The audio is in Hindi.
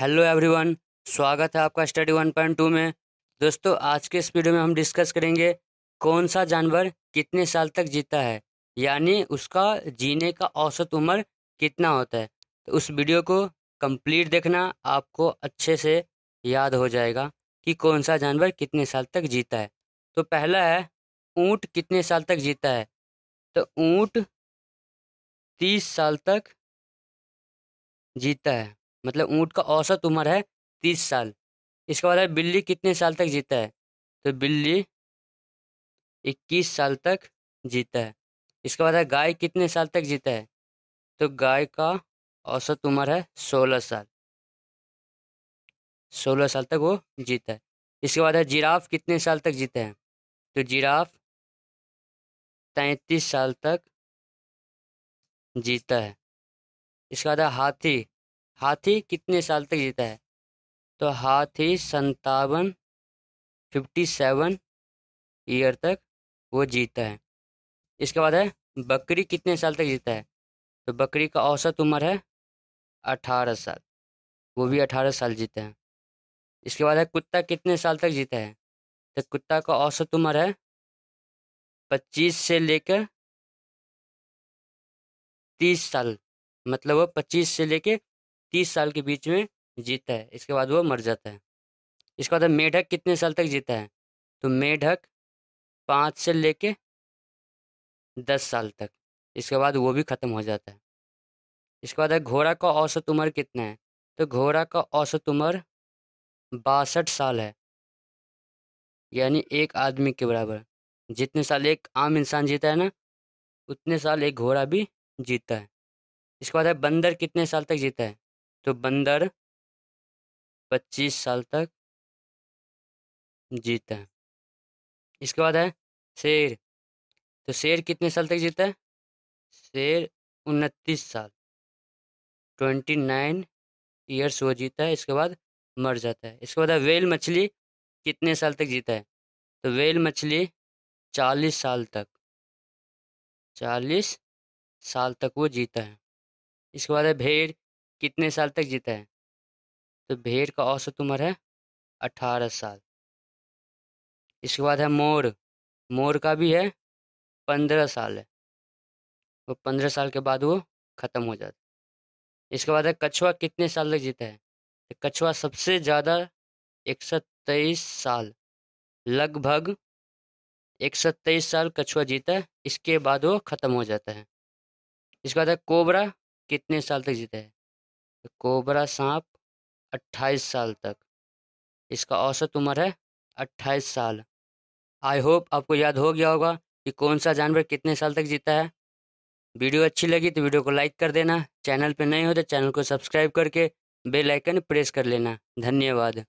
हेलो एवरीवन स्वागत है आपका स्टडी वन पॉइंट टू में दोस्तों आज के इस वीडियो में हम डिस्कस करेंगे कौन सा जानवर कितने साल तक जीता है यानी उसका जीने का औसत उम्र कितना होता है तो उस वीडियो को कंप्लीट देखना आपको अच्छे से याद हो जाएगा कि कौन सा जानवर कितने साल तक जीता है तो पहला है ऊँट कितने साल तक जीता है तो ऊँट तीस साल तक जीता है मतलब ऊँट का औसत उम्र है तीस साल इसके बाद है बिल्ली कितने साल तक जीता है तो बिल्ली इक्कीस साल तक जीता है इसके बाद है गाय कितने साल तक जीता है तो गाय का औसत उम्र है सोलह साल सोलह साल तक वो जीता है इसके बाद है जिराफ कितने साल तक जीते हैं तो जिराफ तैंतीस साल तक जीता है इसके बाद है हाथी हाथी कितने साल तक जीता है तो हाथी संतावन फिफ्टी सेवन ईयर तक वो जीता है इसके बाद है बकरी कितने साल तक जीता है तो बकरी का औसत उम्र है अठारह साल वो भी अठारह साल जीता है इसके बाद है कुत्ता कितने साल तक जीता है तो कुत्ता का औसत उम्र है पच्चीस से लेकर तीस साल मतलब वो पच्चीस से लेकर तीस साल के बीच में जीता है इसके बाद वो मर जाता है इसके बाद मेढक कितने साल तक जीता है तो मेढक पाँच से लेके दस साल तक इसके बाद वो भी ख़त्म हो जाता है इसके बाद है घोड़ा का औसत उम्र कितना है तो घोड़ा का औसत उम्र बासठ साल है यानी एक आदमी के बराबर जितने साल एक आम इंसान जीता है ना उतने साल एक घोड़ा भी जीता है इसके बाद है बंदर कितने साल तक जीता है तो बंदर पच्चीस साल तक जीता है इसके बाद है शेर तो शेर कितने साल तक जीता है शेर उनतीस साल ट्वेंटी नाइन ईयर्स वो जीता है इसके बाद मर जाता है इसके बाद वेल मछली कितने साल तक जीता है तो वेल मछली चालीस साल तक चालीस साल तक वो जीता है इसके बाद है भेड़ कितने साल तक जीता है तो भेड़ का औसत उम्र है अठारह साल इसके बाद है मोर मोर का भी है पंद्रह साल है वो पंद्रह साल के बाद वो ख़त्म हो जाता है इसके बाद है कछुआ कितने साल तक जीता है तो कछुआ सबसे ज़्यादा एक सौ तेईस साल लगभग एक सौ तेईस साल कछुआ जीता है इसके बाद वो ख़त्म हो जाता है इसके बाद है कोबरा कितने साल तक जीता है कोबरा सांप 28 साल तक इसका औसत उम्र है 28 साल आई होप आपको याद हो गया होगा कि कौन सा जानवर कितने साल तक जीता है वीडियो अच्छी लगी तो वीडियो को लाइक कर देना चैनल पर नए हो तो चैनल को सब्सक्राइब करके बेल आइकन प्रेस कर लेना धन्यवाद